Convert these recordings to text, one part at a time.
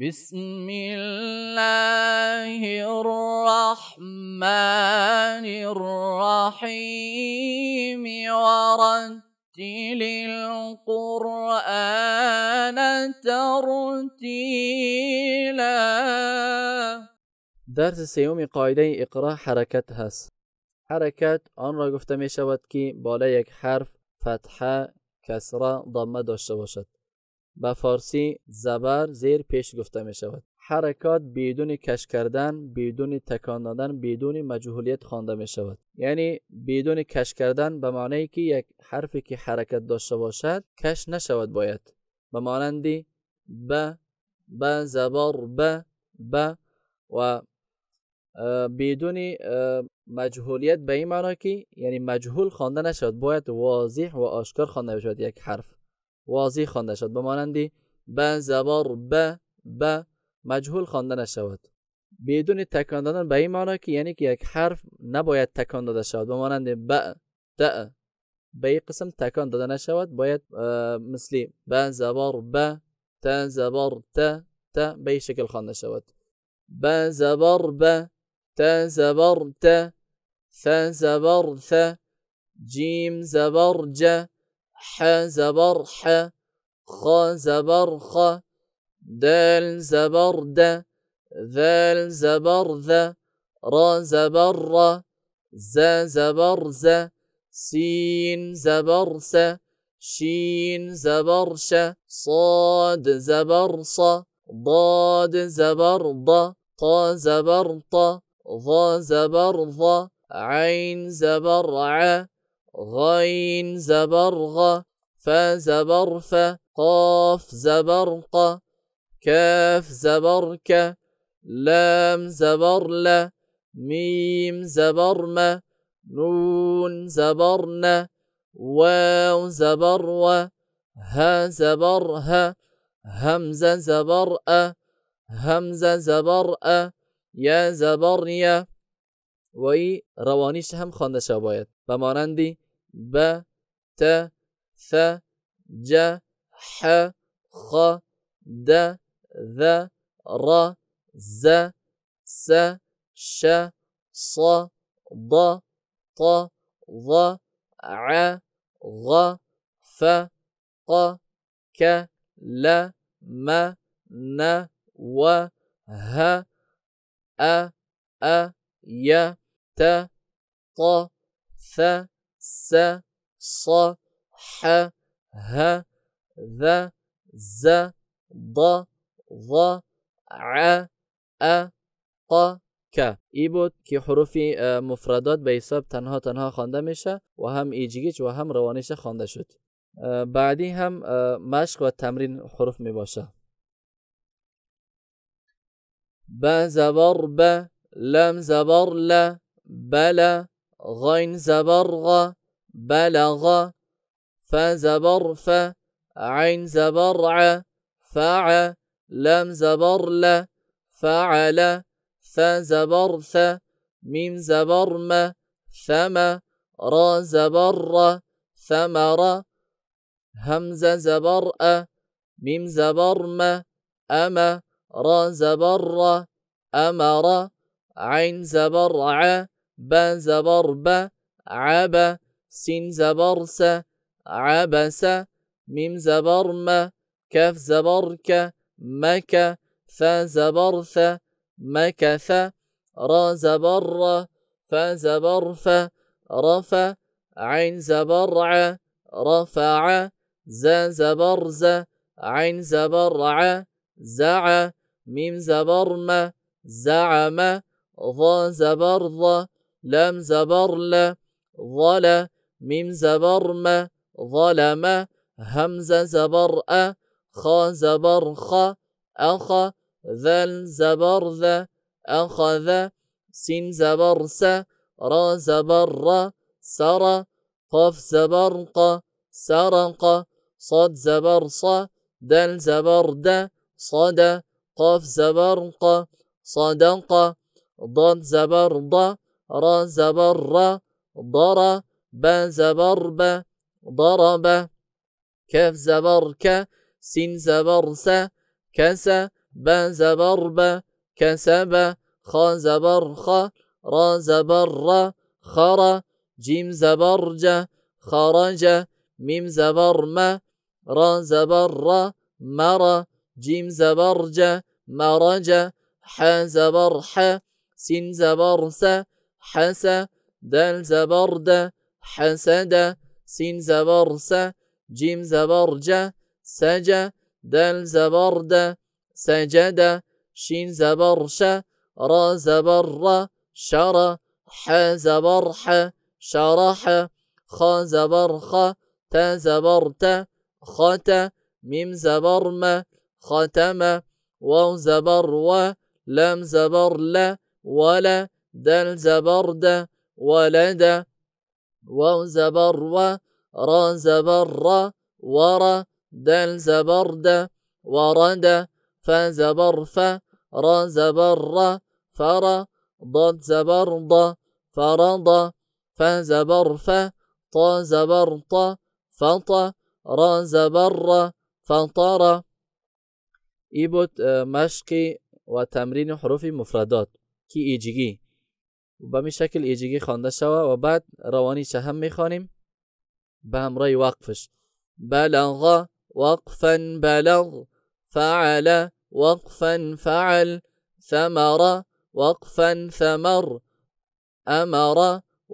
بسم الله الرحمن الرحيم ورتل القرآن ترتيلا درس سيوم قاعده اقرا حركات هس حركات آن را گفته می شود که بالا یک حرف فتحه کسره ضمه داشته باشد به فارسی زبر زیر پیش گفته می شود حرکات بدون کش کردن بدون تکان دادن بدون مجهولیت خوانده می شود یعنی بدون کش کردن به معنی که یک حرفی که حرکت داشته باشد کش نشود باید به معنی ب ب زبر ب ب و بدون مجهولیت به این معنی که یعنی مجهول خوانده نشود باید واضح و آشکار خوانده بشود یک حرف واضی خوانده شد به ب زبر ب ب مجهول خوانده نشود بدون تکان دادن به این معنا که یعنی که یک حرف نباید تکان داده شود به ب ت به این قسم تکان داده نشود باید مثل ب زبر ب ت زبر ت ت به شکل خوانده شود ب زبر ب ت زبر ت ث زبر ث جیم زبر ج ح زبر خ زبر دال زبر د ذال زبر ذ را زبر ر ز زبر ز سين زبر س شين زبر ش صاد زبر ص ضاد زبر ض ط ط ظ ظ عين زبر غين زبرغ فزبرف قاف زبرق كاف زبرك لام زبرل ميم زبرم نون زبرن واو زبرو ها زبرها همزة زبرأ همزة زبرأ يا زبریا وي روانيش هم خوانده شد باید ب ت ث ج ح خ د ذ ر ز س ش ص ض ط ظ ع غ ف ق ك ل م ن و ه أ أ ي ت ط ث س ص ح ه ذ ز ض ظ ع ا ق ک ای بود که حروف مفردات به حساب تنها تنها خوانده میشه و هم ایجگیج و هم روانیش خوانده شد بعدی هم مشق و تمرین حروف می باشه ب زبر ب لم زبر ل بلا غين زبرغ بلغ فزبرف عين زبرع فع لم زبرل فعل فزبرث ميم زبرم ثم را زبر ثمر همز زبرأ ميم زبرم أما را زبر أمر عين زبرع ب زبربة عب سين زبرسة عبس ميم زبرمة كف زبركة مك ث زبرثة مكث را زبرة ف زبرفة رف عين زبرعة رفع ز زبرزة عين زبرعة زع ميم زبرمة زعم ظ زبرظة لم زبرل ظل ميم زبرم ظلم همز أ خ خا خ أخ ذل زبر ذ أخذ سين س را زبر سر قف ق سرق صد ص دل د صد قف ق صدق ضد زبر ض ر زبر ضر ب زبرب ضرب كف زبرك سين زبرس كس ب زبرب كسب خ زبرخ را زبر خر جيم زبرج خرج ميم زبرم را زبر مر جيم زبرج مرج ح زبرح سين زبرس حسا دال زبردة حسد سين زبرسة جيم زبرجة سجا دال زبردة سجد شين زبرشة را زبرة شرى ح زبرحة شرحة خ زبرخة تا زبرتة ختا ميم زبرمة ختمة واو زبر و لم زبر لا ولا دل زبرد ولد واو زبر را زبر ورا دل زبرد ورد ف را زبر فرا ضد زبرض فرض فزبرف طا زبرط فطا را زبر فطر إيبوت اه، مشقي وتمرين حروف مفردات كي إيجيجي و شکل ایجیگی خوانده شوه و بعد روانی چه هم میخوانیم بە هەمڕێی واقفش بەلاغا وەقفەن بلغ فعلە وەقفەن فعل ثمر وقفا ثمر امر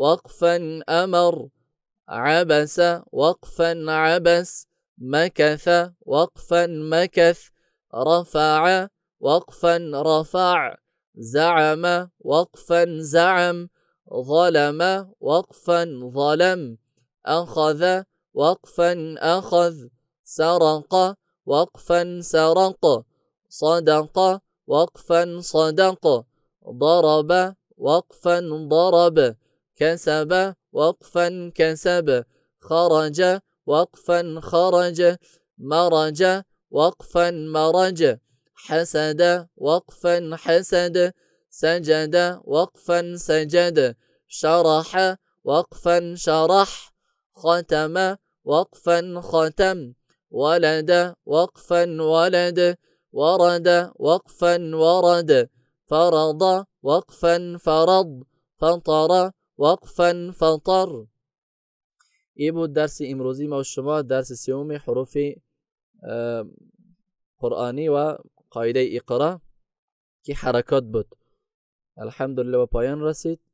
وقفا امر عبس وقفا عبس مكث وقفا مكث رفع وقفا رفع زعم وقفا زعم ظلم وقفا ظلم أخذ وقفا أخذ سرق وقفا سرق صدق وقفا صدق ضرب وقفا ضرب كسب وقفا كسب خرج وقفا خرج مرج وقفا مرج حسد وقفا حسد سجد وقفا سجد شرح وقفا شرح ختم وقفا ختم ولد وقفا ولد ورد وقفا ورد فرض وقفا فرض فطر وقفا فطر ايبو الدرس امروزي ما و درس سيومي حروفي آه، قرآني و قاعده اقرا که حرکات بود الحمدلله به پایان رسید